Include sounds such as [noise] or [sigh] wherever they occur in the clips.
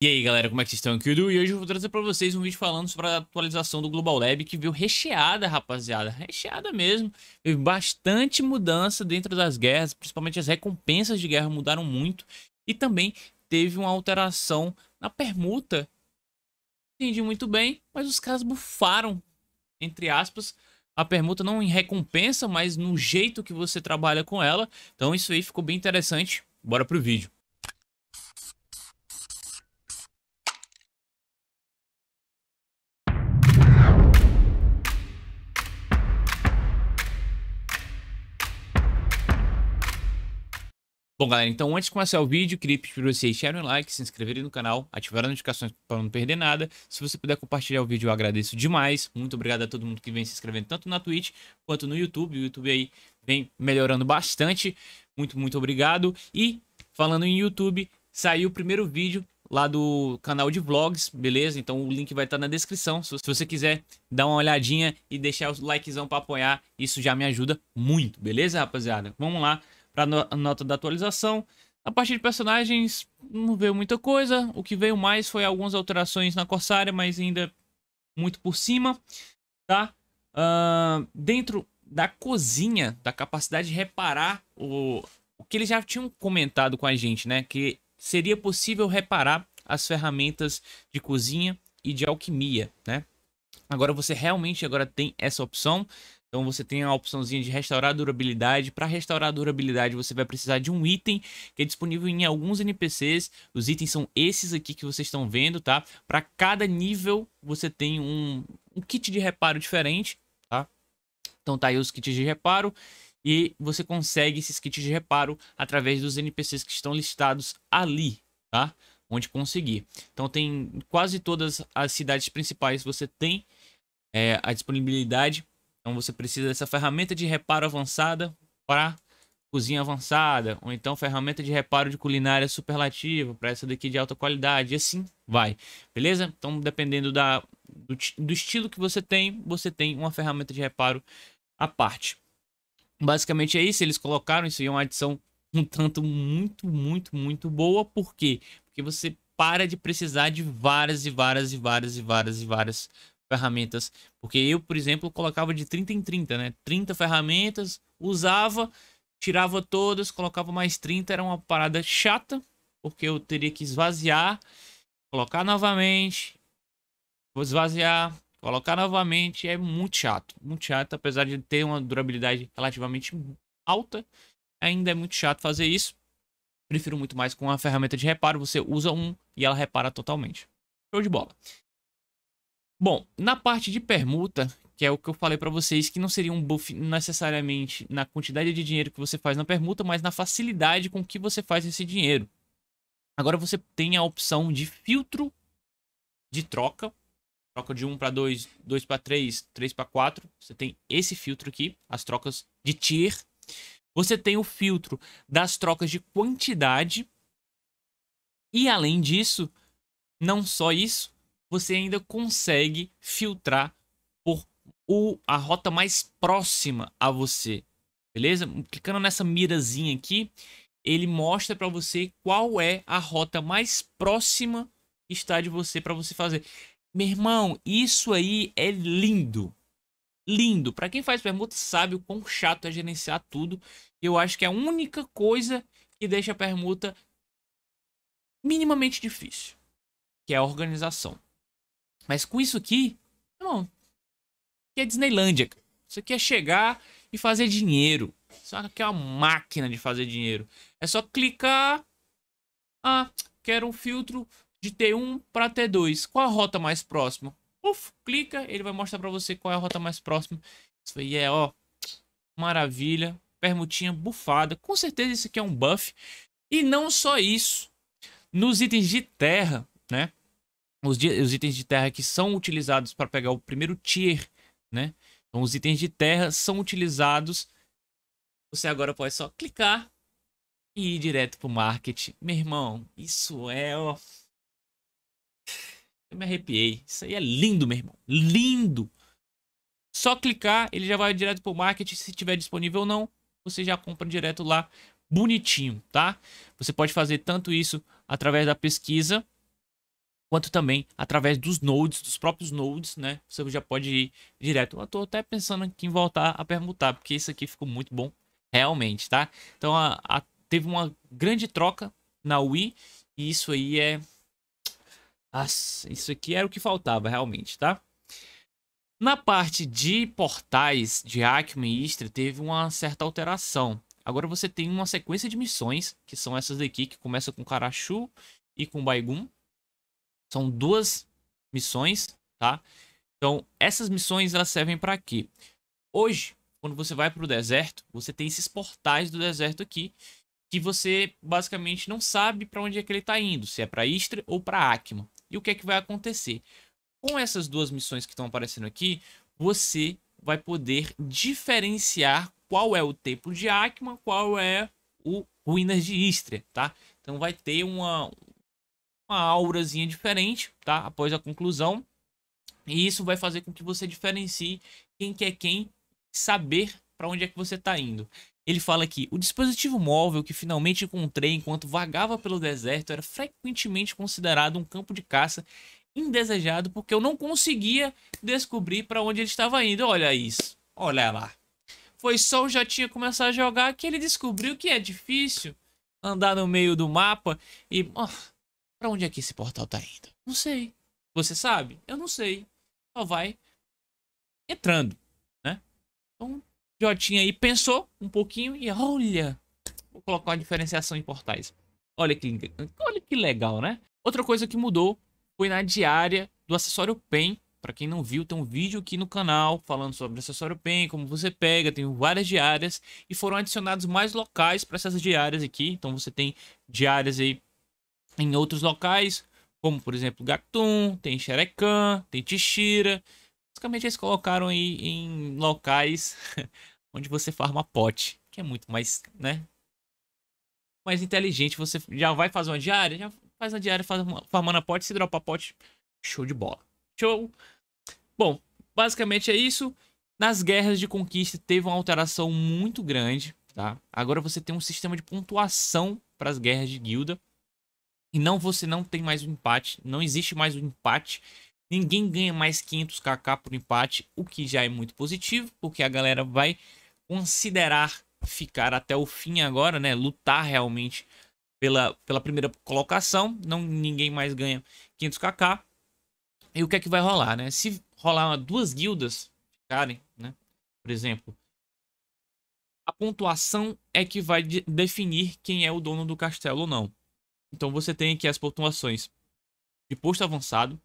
E aí galera, como é que vocês estão? Aqui do é e hoje eu vou trazer pra vocês um vídeo falando sobre a atualização do Global Lab que veio recheada, rapaziada, recheada mesmo, Teve bastante mudança dentro das guerras, principalmente as recompensas de guerra mudaram muito e também teve uma alteração na permuta, entendi muito bem, mas os caras bufaram, entre aspas, a permuta não em recompensa, mas no jeito que você trabalha com ela, então isso aí ficou bem interessante, bora pro vídeo. Bom, galera, então antes de começar o vídeo, queria pedir para vocês deixarem um like, se inscreverem no canal, ativar as notificações para não perder nada. Se você puder compartilhar o vídeo, eu agradeço demais. Muito obrigado a todo mundo que vem se inscrevendo tanto na Twitch quanto no YouTube. O YouTube aí vem melhorando bastante. Muito, muito obrigado. E falando em YouTube, saiu o primeiro vídeo lá do canal de vlogs, beleza? Então o link vai estar tá na descrição. Se você quiser dar uma olhadinha e deixar o likezão para apoiar, isso já me ajuda muito, beleza, rapaziada? Vamos lá. Para a nota da atualização, a partir de personagens não veio muita coisa. O que veio mais foi algumas alterações na Corsária, mas ainda muito por cima, tá? Uh, dentro da cozinha, da capacidade de reparar o, o que eles já tinham comentado com a gente, né? Que seria possível reparar as ferramentas de cozinha e de alquimia, né? Agora você realmente agora tem essa opção. Então você tem a opçãozinha de restaurar durabilidade. Para restaurar durabilidade, você vai precisar de um item que é disponível em alguns NPCs. Os itens são esses aqui que vocês estão vendo, tá? Para cada nível, você tem um, um kit de reparo diferente, tá? Então tá aí os kits de reparo. E você consegue esses kits de reparo através dos NPCs que estão listados ali, tá? Onde conseguir. Então tem quase todas as cidades principais você tem é, a disponibilidade então você precisa dessa ferramenta de reparo avançada para cozinha avançada, ou então ferramenta de reparo de culinária superlativa para essa daqui de alta qualidade, e assim vai, beleza? Então, dependendo da, do, do estilo que você tem, você tem uma ferramenta de reparo à parte. Basicamente é isso, eles colocaram isso aí, é uma adição um tanto muito, muito, muito boa, por quê? Porque você para de precisar de várias e várias e várias e várias e várias ferramentas. Porque eu, por exemplo, colocava de 30 em 30, né? 30 ferramentas, usava, tirava todas, colocava mais 30. Era uma parada chata, porque eu teria que esvaziar, colocar novamente, vou esvaziar, colocar novamente. É muito chato, muito chato, apesar de ter uma durabilidade relativamente alta. Ainda é muito chato fazer isso. Prefiro muito mais com a ferramenta de reparo. Você usa um e ela repara totalmente. Show de bola. Bom, na parte de permuta, que é o que eu falei para vocês, que não seria um buff necessariamente na quantidade de dinheiro que você faz na permuta, mas na facilidade com que você faz esse dinheiro. Agora você tem a opção de filtro de troca, troca de 1 para 2, 2 para 3, 3 para 4. Você tem esse filtro aqui, as trocas de tier. Você tem o filtro das trocas de quantidade. E além disso, não só isso, você ainda consegue filtrar por o, a rota mais próxima a você, beleza? Clicando nessa mirazinha aqui, ele mostra para você qual é a rota mais próxima que está de você para você fazer. Meu irmão, isso aí é lindo. Lindo. Para quem faz permuta sabe o quão chato é gerenciar tudo. Eu acho que é a única coisa que deixa a permuta minimamente difícil, que é a organização. Mas com isso aqui, irmão, que aqui é Disneylândia. Isso aqui é chegar e fazer dinheiro. Só que é uma máquina de fazer dinheiro. É só clicar. Ah, quero um filtro de T1 para T2. Qual a rota mais próxima? Uf, clica, ele vai mostrar para você qual é a rota mais próxima. Isso aí é, ó, maravilha. Permutinha bufada. Com certeza isso aqui é um buff. E não só isso. Nos itens de terra, né? os, os itens de terra que são utilizados para pegar o primeiro tier, né? Então, os itens de terra são utilizados. Você agora pode só clicar e ir direto pro market. Meu irmão, isso é. Ó... Eu me arrepiei. Isso aí é lindo, meu irmão. Lindo! Só clicar, ele já vai direto pro market. Se tiver disponível ou não, você já compra direto lá, bonitinho, tá? Você pode fazer tanto isso através da pesquisa quanto também através dos nodes, dos próprios nodes, né? Você já pode ir direto. Eu tô até pensando aqui em voltar a permutar, porque isso aqui ficou muito bom realmente, tá? Então a, a, teve uma grande troca na Wii e isso aí é... Nossa, isso aqui era o que faltava realmente, tá? Na parte de portais de Acme e Istra, teve uma certa alteração. Agora você tem uma sequência de missões, que são essas daqui, que começa com Karachu e com Baigun, são duas missões, tá? Então, essas missões elas servem para quê? Hoje, quando você vai para o deserto, você tem esses portais do deserto aqui, que você basicamente não sabe para onde é que ele está indo, se é para Istra ou para Acma. E o que é que vai acontecer? Com essas duas missões que estão aparecendo aqui, você vai poder diferenciar qual é o templo de Acma, qual é o Ruínas de Istria, tá? Então vai ter uma, uma aurazinha diferente, tá? Após a conclusão. E isso vai fazer com que você diferencie quem que é quem, saber para onde é que você está indo. Ele fala aqui: o dispositivo móvel que finalmente encontrei enquanto vagava pelo deserto era frequentemente considerado um campo de caça indesejado porque eu não conseguia descobrir para onde ele estava indo. Olha isso, olha lá. Foi só eu já tinha começado a jogar que ele descobriu que é difícil andar no meio do mapa e oh, para onde é que esse portal tá indo? Não sei. Você sabe? Eu não sei. Só vai entrando, né? Então, Jotinha aí pensou um pouquinho e olha, vou colocar uma diferenciação em portais. Olha que, olha que legal, né? Outra coisa que mudou foi na diária do acessório PEN. Para quem não viu, tem um vídeo aqui no canal falando sobre o acessório PEN, como você pega, tem várias diárias e foram adicionados mais locais para essas diárias aqui. Então você tem diárias aí em outros locais, como por exemplo Gatum, tem Xerecan, tem Tixira. Basicamente eles colocaram aí em locais [laughs] onde você farma pote, que é muito mais, né? Mais inteligente, você já vai fazer uma diária, já faz a diária faz uma, farmando a pote, se dropar pote, show de bola. Show. Bom, basicamente é isso. Nas guerras de conquista teve uma alteração muito grande, tá? Agora você tem um sistema de pontuação para as guerras de guilda. E não, você não tem mais um empate. Não existe mais um empate. Ninguém ganha mais 500kk por empate, o que já é muito positivo, porque a galera vai considerar ficar até o fim agora, né? Lutar realmente pela, pela primeira colocação. Não ninguém mais ganha 500kk. E o que é que vai rolar, né? Se rolar duas guildas ficarem, né? Por exemplo, a pontuação é que vai definir quem é o dono do castelo ou não. Então você tem aqui as pontuações de posto avançado,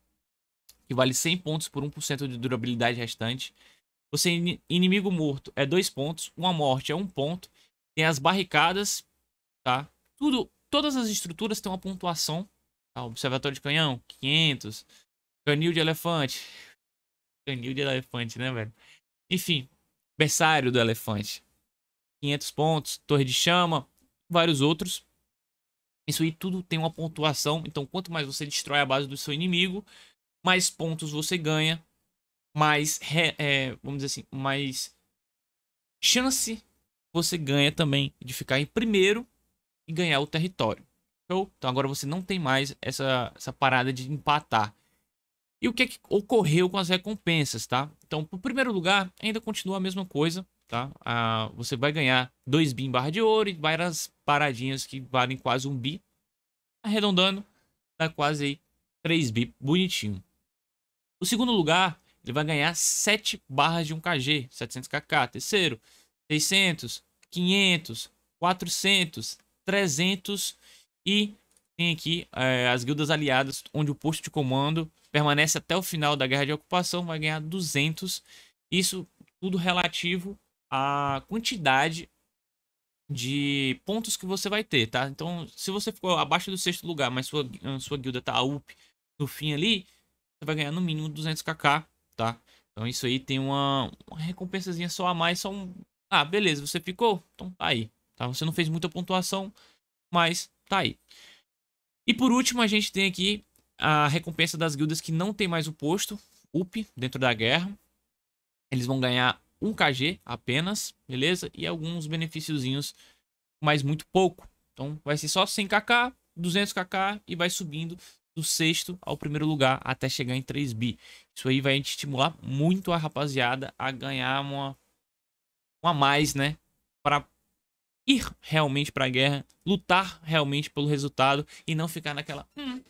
que vale 100 pontos por 1% de durabilidade restante. Você inimigo morto é 2 pontos, uma morte é 1 um ponto. Tem as barricadas, tá? Tudo, todas as estruturas têm uma pontuação. Tá? Observatório de canhão, 500. Canil de elefante. Canil de elefante, né, velho? Enfim, berçário do elefante. 500 pontos, torre de chama, vários outros. Isso aí tudo tem uma pontuação. Então, quanto mais você destrói a base do seu inimigo, mais pontos você ganha, mais, é, vamos dizer assim, mais chance você ganha também de ficar em primeiro e ganhar o território. Então agora você não tem mais essa, essa parada de empatar. E o que, é que ocorreu com as recompensas, tá? Então, o primeiro lugar, ainda continua a mesma coisa tá? Ah, você vai ganhar 2 bi em barra de ouro e várias paradinhas que valem quase 1 um bi. Arredondando, dá quase aí 3 bi, bonitinho. O segundo lugar, ele vai ganhar 7 barras de 1kg, 700kk. Terceiro, 600, 500, 400, 300 e tem aqui é, as guildas aliadas, onde o posto de comando permanece até o final da guerra de ocupação, vai ganhar 200. Isso tudo relativo a quantidade de pontos que você vai ter, tá? Então, se você ficou abaixo do sexto lugar, mas sua, sua guilda tá up no fim ali, você vai ganhar no mínimo 200kk, tá? Então, isso aí tem uma, uma recompensazinha só a mais, só um... Ah, beleza, você ficou? Então, tá aí, tá? Você não fez muita pontuação, mas tá aí. E por último, a gente tem aqui a recompensa das guildas que não tem mais o posto, up, dentro da guerra. Eles vão ganhar 1kg apenas, beleza? E alguns benefíciozinhos, mas muito pouco. Então vai ser só 100kk, 200kk e vai subindo do sexto ao primeiro lugar até chegar em 3 bi. Isso aí vai estimular muito a rapaziada a ganhar uma uma mais, né, para ir realmente para a guerra, lutar realmente pelo resultado e não ficar naquela hum,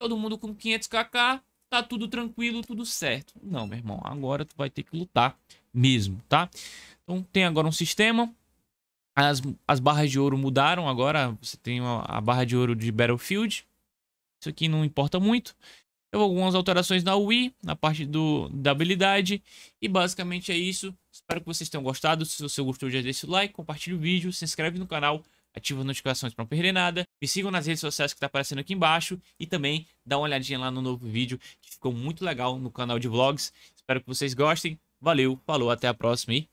todo mundo com 500kk, tá tudo tranquilo, tudo certo. Não, meu irmão, agora tu vai ter que lutar mesmo, tá? Então tem agora um sistema. As, as barras de ouro mudaram agora. Você tem a barra de ouro de Battlefield. Isso aqui não importa muito. Então, algumas alterações na Wii, na parte do, da habilidade. E basicamente é isso. Espero que vocês tenham gostado. Se você gostou, já deixa o like, compartilha o vídeo, se inscreve no canal, ativa as notificações para não perder nada. Me sigam nas redes sociais que está aparecendo aqui embaixo. E também dá uma olhadinha lá no novo vídeo que ficou muito legal no canal de vlogs. Espero que vocês gostem. Valeu, falou, até a próxima e